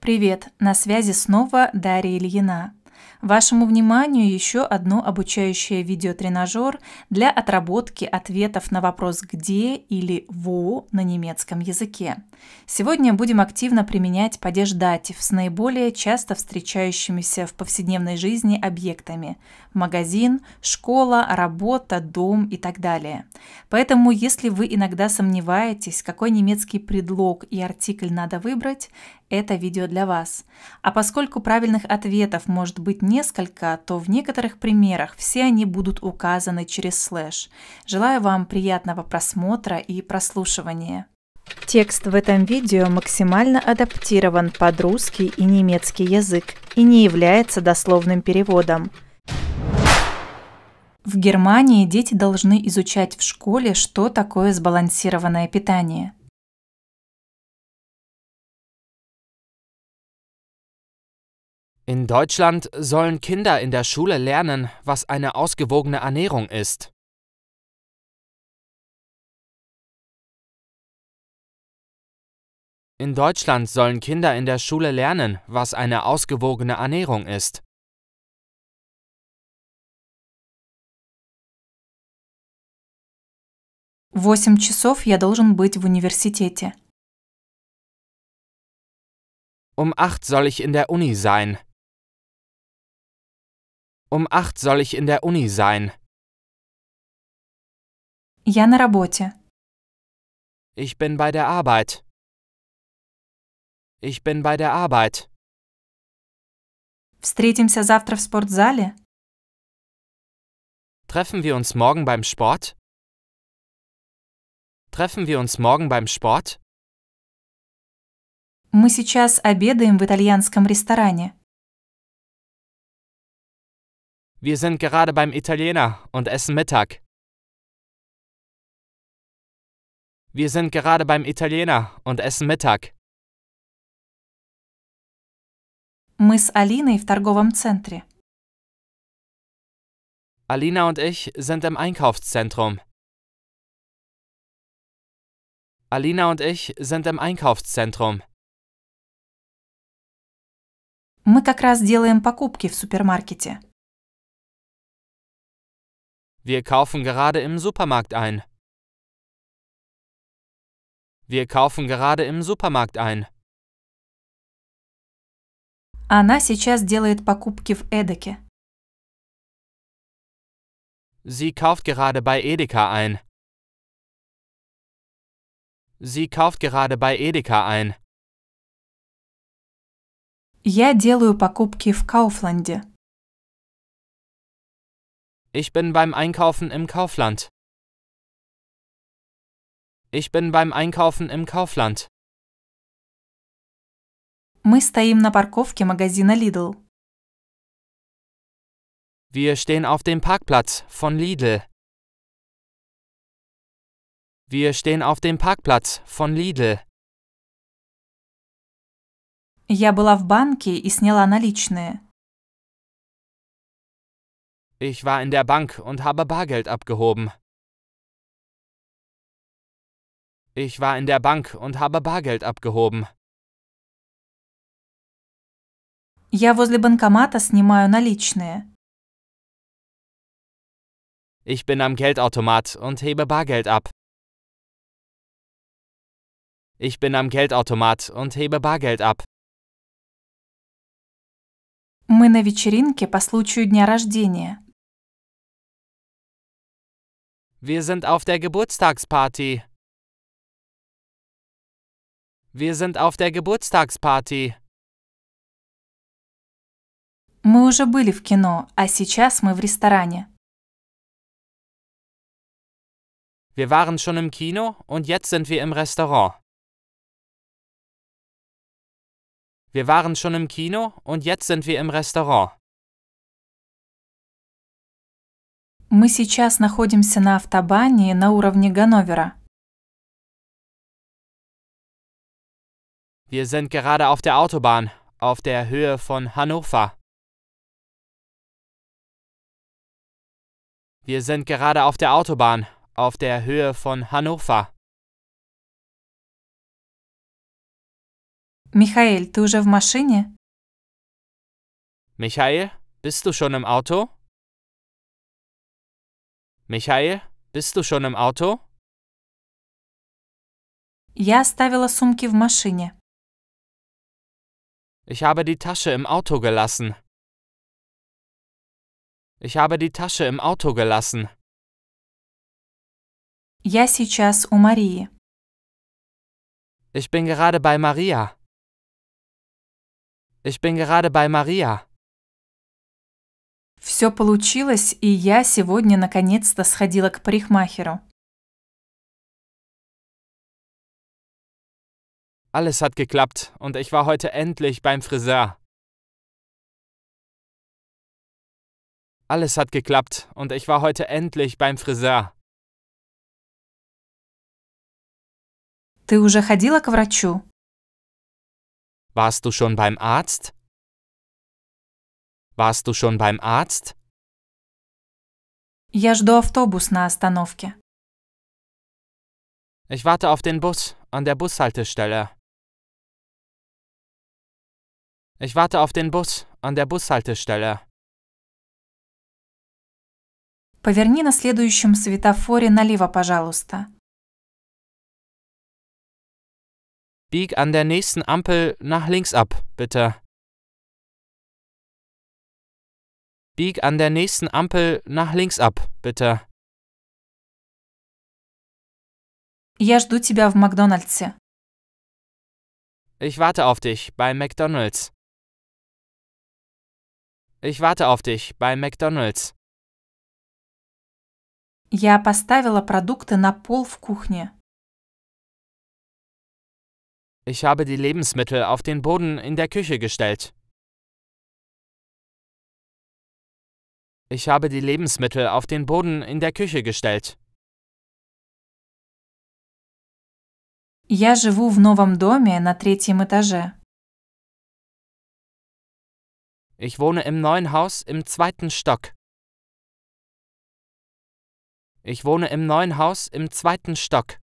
Привет, на связи снова Дарья Ильина. Вашему вниманию еще одно обучающее видеотренажер для отработки ответов на вопрос «где» или «wo» на немецком языке. Сегодня будем активно применять падеж датив с наиболее часто встречающимися в повседневной жизни объектами – магазин, школа, работа, дом и так далее. Поэтому, если вы иногда сомневаетесь, какой немецкий предлог и артикль надо выбрать, это видео для вас. А поскольку правильных ответов может быть быть несколько, то в некоторых примерах все они будут указаны через слэш. Желаю вам приятного просмотра и прослушивания. Текст в этом видео максимально адаптирован под русский и немецкий язык и не является дословным переводом. В Германии дети должны изучать в школе, что такое сбалансированное питание – In Deutschland sollen Kinder in der Schule lernen, was eine ausgewogene Ernährung ist. In Deutschland sollen Kinder in der Schule lernen, was eine ausgewogene Ernährung ist. Восемь часов я должен быть в университете. Um acht soll ich in der Uni sein. Um acht soll ich in der Uni sein. Я на работе. Ich bin bei der Arbeit. Ich bin bei der Arbeit. Встретимся завтра в спортзале? Treffen wir uns morgen beim Sport? Treffen wir uns morgen beim Sport? Мы сейчас обедаем в итальянском ресторане. Wir sind gerade beim Italiener und essen Mittag. Wir sind gerade beim Italiener und essen Mittag. Мы с Алиной в торговом центре. Alina und ich sind im Einkaufszentrum. Alina und ich sind im Einkaufszentrum. Мы как раз делаем покупки в супермаркете. Wir kaufen gerade im Supermarkt ein. Wir kaufen gerade im Supermarkt ein. Она сейчас делает покупки в Эдеке. Sie kauft gerade bei Edeka ein. Sie kauft gerade bei Edeka ein. Я делаю покупки в Кауфланде. Ich bin beim Einkaufen im Kaufland. Ich bin beim Einkaufen im Kaufland. Мы стоим на парковке магазина Lidl. Wir stehen auf dem Parkplatz von Lidl. Wir stehen auf dem Parkplatz von Lidl. Я была в банке и сняла наличные. Ich war in der Bank und habe Bargeld abgehoben. Ich war in der Bank und habe Bargeld abgehoben. Я возле банкомата снимаю наличные. Ich bin am Geldautomat und hebe Bargeld ab. Ich bin am Geldautomat und hebe Bargeld ab. Мы на вечеринке по случаю дня рождения. Wir sind auf der Geburtstagsparty. Wir sind auf der Geburtstagsparty. Мы уже были в кино, а сейчас мы в ресторане. Wir waren schon im Kino und jetzt sind wir im Restaurant. Wir waren schon im Kino und jetzt sind wir im Restaurant. Мы сейчас находимся на автобане на уровне Ганновера. Wir sind gerade auf der Autobahn, auf der Höhe von Hannover. Wir sind gerade auf der Autobahn, auf der Höhe von Hannover. Michael, du уже в Michael, bist du schon im Auto? Michael, bist du schon im Auto? Я оставила сумки в машине. Ich habe die Tasche im Auto gelassen. Ich habe die Tasche im Auto gelassen. Я сейчас у Марии. Ich bin gerade bei Maria. Ich bin gerade bei Maria. Все получилось, и я сегодня наконец-то сходила к парикмахеру. Alles hat geklappt und ich war heute endlich beim Friseur. Alles hat geklappt und ich war heute endlich beim Friseur. Ты уже ходила к врачу? Warst du schon beim Arzt? Warst du schon beim Arzt? Я жду автобус на остановке. Ich warte auf den Bus an der Bushaltestelle. Ich warte auf den Bus an der Bushaltestelle. Поверни на следующем светофоре налево, пожалуйста. Bieg an der nächsten Ampel nach links ab, bitte. Bieg an der nächsten Ampel nach links ab, bitte. Ich warte auf dich bei McDonald's. Ich warte auf dich bei McDonald's. Я поставила продукты на пол в кухне. Ich habe die Lebensmittel auf den Boden in der Küche gestellt. Ich habe die Lebensmittel auf den Boden in der Küche gestellt. Я живу в новом доме на третьем этаже. Ich wohne im neuen Haus im zweiten Stock. Ich wohne im neuen Haus im zweiten Stock.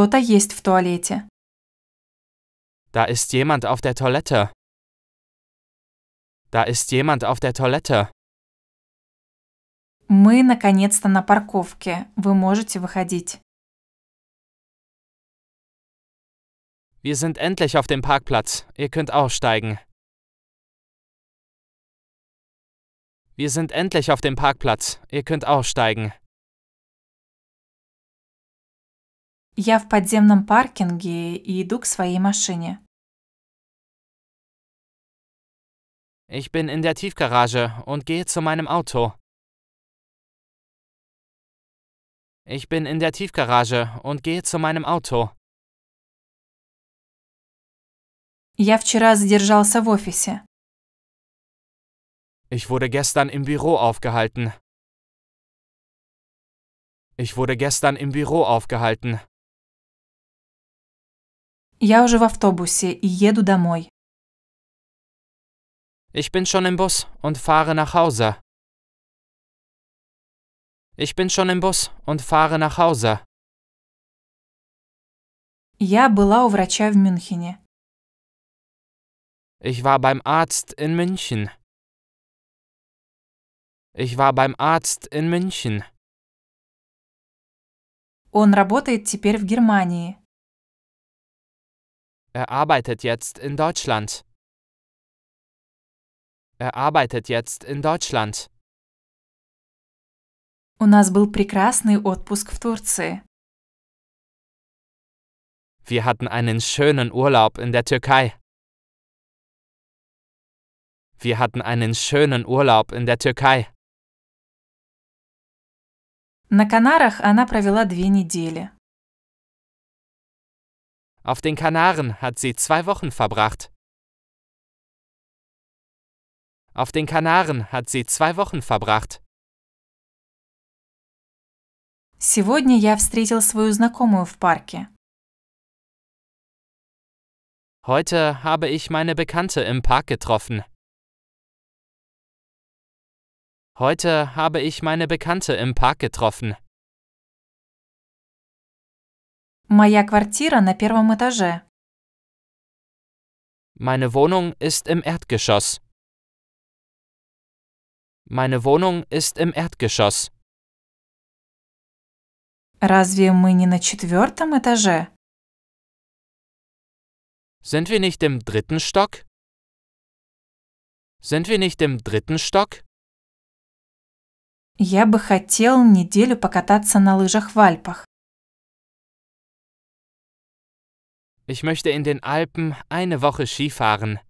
Кто-то есть в туалете. Da ist jemand auf der Toilette. Da ist jemand auf der Toilette. Мы наконец-то на парковке. Вы можете выходить. Wir sind endlich auf dem Parkplatz. Ihr könnt aussteigen. Wir sind endlich auf dem Parkplatz. Ihr könnt aussteigen. Я в подземном паркинге и иду к своей машине. Ich bin in der Tiefgarage und gehe zu meinem Auto. Ich bin in der Tiefgarage und gehe zu meinem Auto. Я вчера задержался в офисе. Ich wurde gestern im Büro aufgehalten. Ich wurde gestern im Büro aufgehalten. Я уже в автобусе и еду домой. Ich bin schon im Bus und fahre nach Hause. Ich bin schon im Bus und fahre nach Hause. Я была у врача в Мюнхене. Ich war beim Arzt in München. Ich war beim Arzt in München. Он работает теперь в Германии. Er arbeitet jetzt in Deutschland. Er arbeitet jetzt in Deutschland. У нас был прекрасный отпуск в Турции. Wir hatten einen schönen Urlaub in der Türkei. Wir hatten einen schönen Urlaub in der Türkei. На Канарах она провела две недели. Auf den Kanaren hat sie zwei Wochen verbracht. Auf den Kanaren hat sie zwei Wochen verbracht. Сегодня я встретил свою знакомую в парке. Heute habe ich meine Bekannte im Park getroffen. Heute habe ich meine Bekannte im Park getroffen. Моя квартира на первом этаже. Meine Wohnung ist im Erdgeschoss. Meine Wohnung ist im Erdgeschoss. Разве мы не на четвертом этаже? Sind wir nicht im dritten Stock? Sind wir nicht im dritten Stock? Я бы хотел неделю покататься на лыжах в Альпах. Ich möchte in den Alpen eine Woche Skifahren.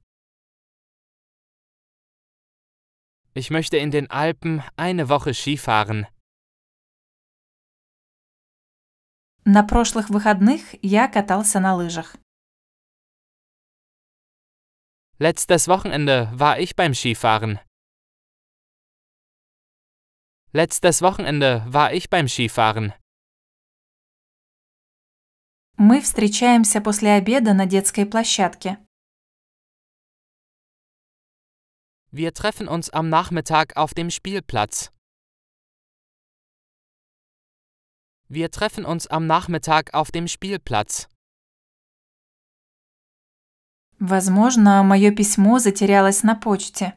Ich möchte in den Alpen eine Woche Skifahren. На прошлых выходных я катался на лыжах. Letztes Wochenende war ich beim Skifahren. Letztes Wochenende war ich beim Skifahren. Мы встречаемся после обеда на детской площадке. Wir treffen uns am Nachmittag auf dem Spielplatz. Wir treffen uns am Nachmittag auf dem Spielplatz. Возможно, мое письмо затерялось на почте.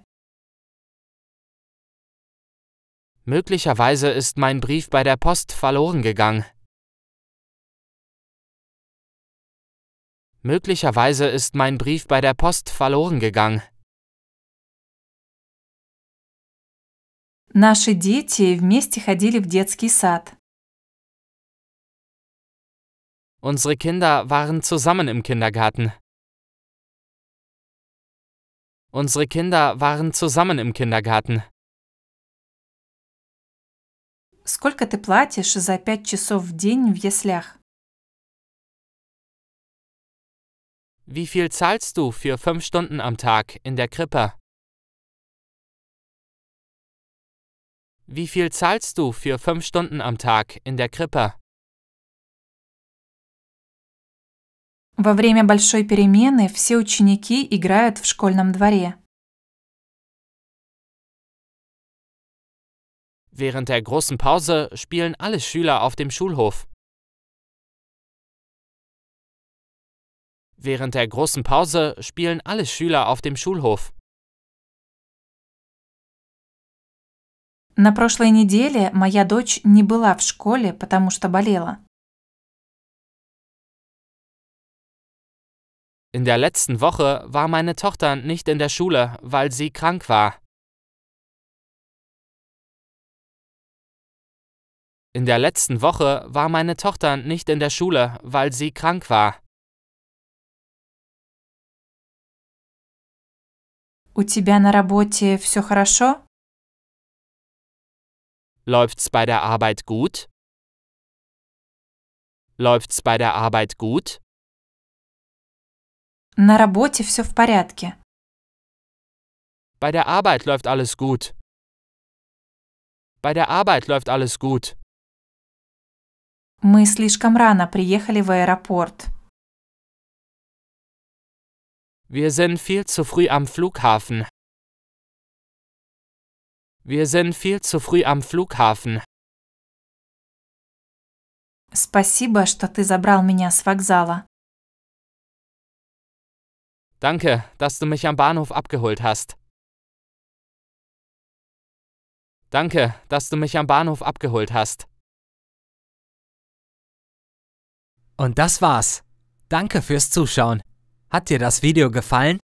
Möglicherweise ist mein Brief bei der Post verloren gegangen. Möglicherweise ist mein Brief bei der Post verloren gegangen. Наши дети вместе ходили в детский сад. Unsere Kinder waren zusammen im Kindergarten. Unsere Kinder waren zusammen im Kindergarten. Сколько ты платишь за пять часов в день в яслях? Wie viel zahlst du für fünf Stunden am Tag in der Krippe? Wie viel zahlst du für fünf Stunden am Tag in der Krippe? Во время большой перемены все ученики играют в школьном дворе. Während der großen Pause spielen alle Schüler auf dem Schulhof. Während der großen Pause spielen alle Schüler auf dem Schulhof. На прошлой неделе моя дочь не была в школе, потому что болела. In der letzten Woche war meine Tochter nicht in der Schule, weil sie krank war. In der letzten Woche war meine Tochter nicht in der Schule, weil sie krank war. У тебя на работе все хорошо? Läuft's bei der Arbeit gut? Läuft's bei der Arbeit gut? На работе все в порядке. Bei der Arbeit läuft alles gut. Bei der Arbeit läuft alles gut. Мы слишком рано приехали в аэропорт. Wir sind viel zu früh am Flughafen. Wir sind viel zu früh am Flughafen. Спасибо, что ты забрал меня с вокзала. Danke, dass du mich am Bahnhof abgeholt hast. Danke, dass du mich am Bahnhof abgeholt hast. Und das war's. Danke fürs Zuschauen. Hat dir das Video gefallen?